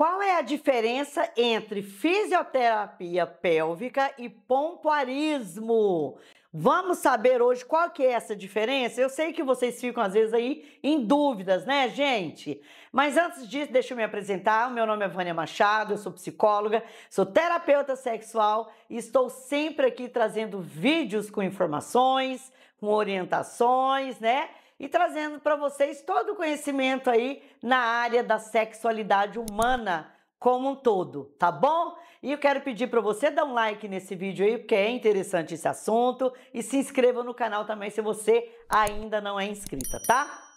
Qual é a diferença entre fisioterapia pélvica e pompoarismo? Vamos saber hoje qual que é essa diferença? Eu sei que vocês ficam às vezes aí em dúvidas, né, gente? Mas antes disso, deixa eu me apresentar. O meu nome é Vânia Machado, eu sou psicóloga, sou terapeuta sexual e estou sempre aqui trazendo vídeos com informações, com orientações, né? e trazendo para vocês todo o conhecimento aí na área da sexualidade humana como um todo, tá bom? E eu quero pedir para você dar um like nesse vídeo aí, porque é interessante esse assunto, e se inscreva no canal também se você ainda não é inscrita, tá?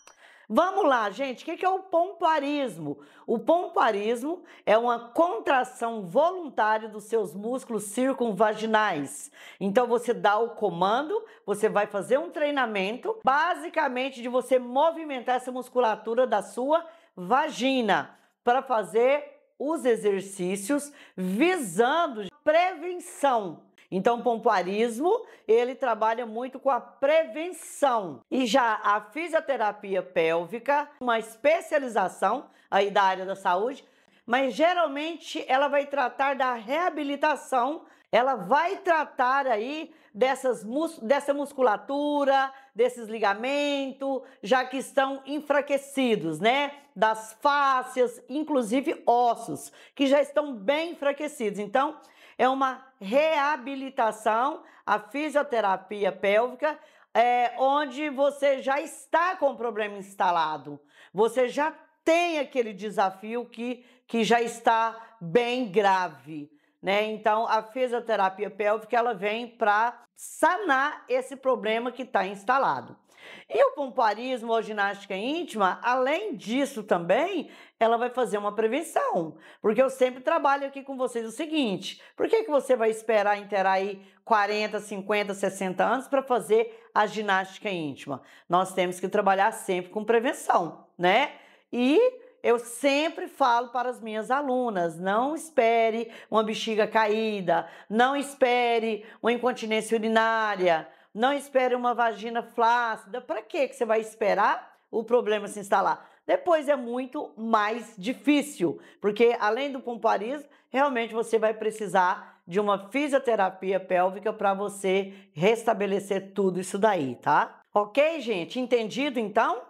Vamos lá, gente. O que é o pompoarismo? O pompoarismo é uma contração voluntária dos seus músculos circunvaginais. Então você dá o comando, você vai fazer um treinamento, basicamente de você movimentar essa musculatura da sua vagina para fazer os exercícios visando prevenção então, o pompoarismo, ele trabalha muito com a prevenção. E já a fisioterapia pélvica, uma especialização aí da área da saúde, mas geralmente ela vai tratar da reabilitação, ela vai tratar aí dessas mus dessa musculatura, desses ligamentos, já que estão enfraquecidos, né? Das fáscias, inclusive ossos, que já estão bem enfraquecidos. Então, é uma reabilitação, a fisioterapia pélvica, é, onde você já está com o problema instalado, você já tem aquele desafio que, que já está bem grave né? Então a fisioterapia pélvica ela vem para sanar esse problema que está instalado. E o pomparismo ou ginástica íntima, além disso também, ela vai fazer uma prevenção. Porque eu sempre trabalho aqui com vocês o seguinte: por que, que você vai esperar interar aí 40, 50, 60 anos para fazer a ginástica íntima? Nós temos que trabalhar sempre com prevenção, né? E eu sempre falo para as minhas alunas: não espere uma bexiga caída, não espere uma incontinência urinária, não espere uma vagina flácida. Para que você vai esperar o problema se instalar? Depois é muito mais difícil, porque além do pompoarismo, realmente você vai precisar de uma fisioterapia pélvica para você restabelecer tudo isso daí, tá? Ok, gente? Entendido então?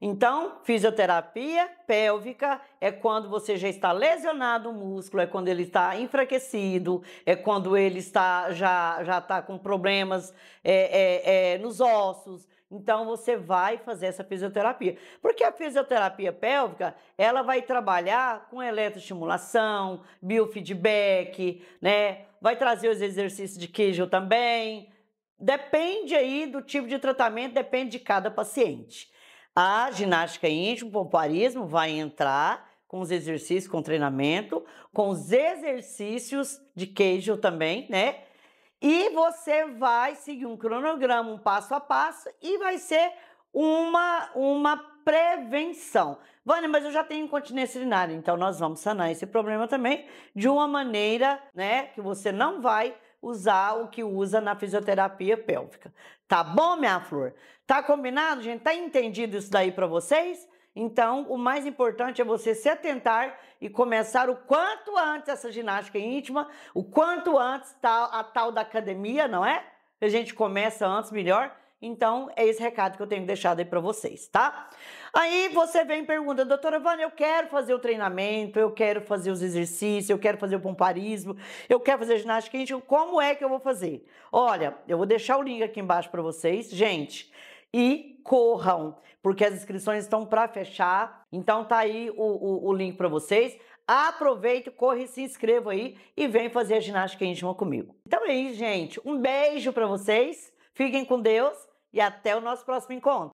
Então, fisioterapia pélvica é quando você já está lesionado o músculo, é quando ele está enfraquecido, é quando ele está já já está com problemas é, é, é, nos ossos. Então você vai fazer essa fisioterapia, porque a fisioterapia pélvica ela vai trabalhar com eletroestimulação, biofeedback, né? Vai trazer os exercícios de queijo também. Depende aí do tipo de tratamento, depende de cada paciente. A ginástica íntima, o pompoarismo, vai entrar com os exercícios, com treinamento, com os exercícios de queijo também, né? E você vai seguir um cronograma, um passo a passo, e vai ser uma, uma prevenção. Vânia, mas eu já tenho incontinência urinária, então nós vamos sanar esse problema também de uma maneira, né, que você não vai usar o que usa na fisioterapia pélvica. Tá bom, minha flor? Tá combinado, gente? Tá entendido isso daí para vocês? Então, o mais importante é você se atentar e começar o quanto antes essa ginástica íntima, o quanto antes tá, a tal da academia, não é? A gente começa antes, melhor. Então, é esse recado que eu tenho deixado aí para vocês, tá? Aí você vem e pergunta, doutora Vânia, eu quero fazer o treinamento, eu quero fazer os exercícios, eu quero fazer o pomparismo, eu quero fazer a ginástica íntima, como é que eu vou fazer? Olha, eu vou deixar o link aqui embaixo para vocês. Gente, e corram, porque as inscrições estão para fechar. Então tá aí o, o, o link para vocês. Aproveite, corre e se inscreva aí e vem fazer a ginástica íntima comigo. Então é isso, gente. Um beijo para vocês. Fiquem com Deus e até o nosso próximo encontro.